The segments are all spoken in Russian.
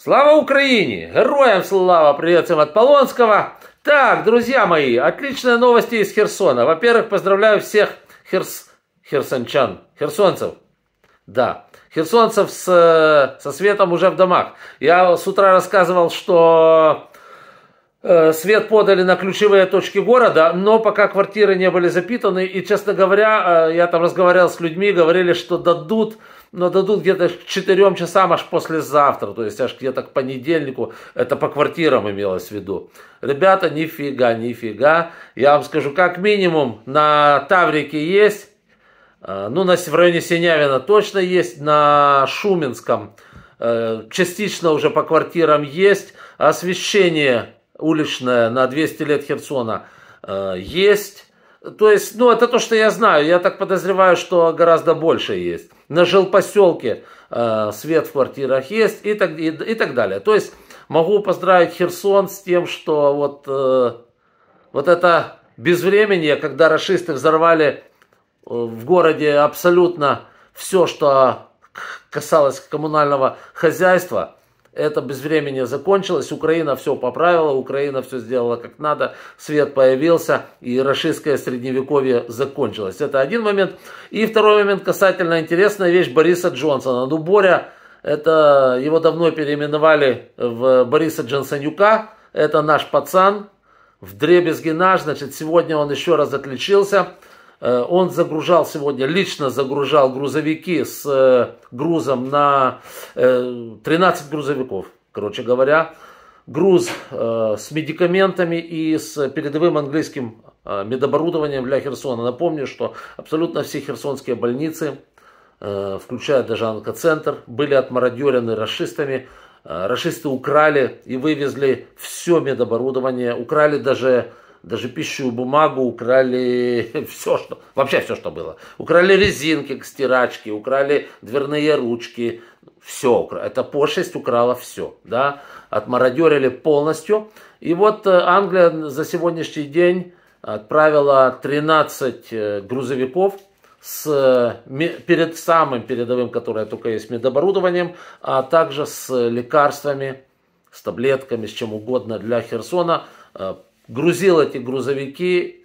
Слава Украине! Героям слава! Привет всем от Полонского! Так, друзья мои, отличные новости из Херсона. Во-первых, поздравляю всех херс... херсончан, херсонцев. Да, херсонцев с, э, со светом уже в домах. Я с утра рассказывал, что э, свет подали на ключевые точки города, но пока квартиры не были запитаны. И, честно говоря, э, я там разговаривал с людьми, говорили, что дадут но дадут где-то к 4 часам аж послезавтра, то есть аж где-то к понедельнику, это по квартирам имелось в виду. Ребята, нифига, нифига, я вам скажу, как минимум на Таврике есть, э, ну, на, в районе Синявина точно есть, на Шуминском э, частично уже по квартирам есть, освещение уличное на 200 лет Херсона э, есть, то есть, ну, это то, что я знаю. Я так подозреваю, что гораздо больше есть. На жилпоселке э, свет в квартирах есть и так, и, и так далее. То есть, могу поздравить Херсон с тем, что вот, э, вот это безвременье, когда расисты взорвали э, в городе абсолютно все, что касалось коммунального хозяйства – это безвремение закончилось, Украина все поправила, Украина все сделала как надо, свет появился, и российское средневековье закончилось. Это один момент. И второй момент касательно интересная вещь Бориса Джонсона. Ну, Боря, это его давно переименовали в Бориса Джонсонюка, это наш пацан, в дребезги наш, значит, сегодня он еще раз отличился. Э, он загружал сегодня, лично загружал грузовики с э, грузом на 13 э, грузовиков, короче говоря. Груз с медикаментами и с передовым английским медоборудованием для Херсона. Напомню, что абсолютно все херсонские больницы, включая даже онкоцентр, были отмародерены расистами. Расисты украли и вывезли все медоборудование, украли даже даже пищу, бумагу украли все, что... Вообще все, что было. Украли резинки к стирачке, украли дверные ручки. Все. Укра... Эта пошлость украла все. Да? Отмародерили полностью. И вот э, Англия за сегодняшний день отправила 13 э, грузовиков с, э, перед самым передовым, которое только есть, медоборудованием, а также с лекарствами, с таблетками, с чем угодно для Херсона грузил эти грузовики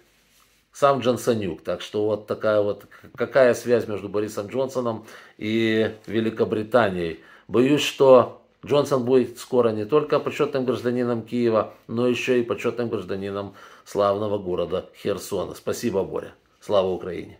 сам Джонсонюк. Так что вот такая вот, какая связь между Борисом Джонсоном и Великобританией. Боюсь, что Джонсон будет скоро не только почетным гражданином Киева, но еще и почетным гражданином славного города Херсона. Спасибо, Боря. Слава Украине!